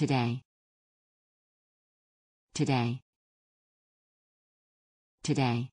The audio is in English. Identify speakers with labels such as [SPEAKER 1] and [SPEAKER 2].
[SPEAKER 1] Today. Today. Today.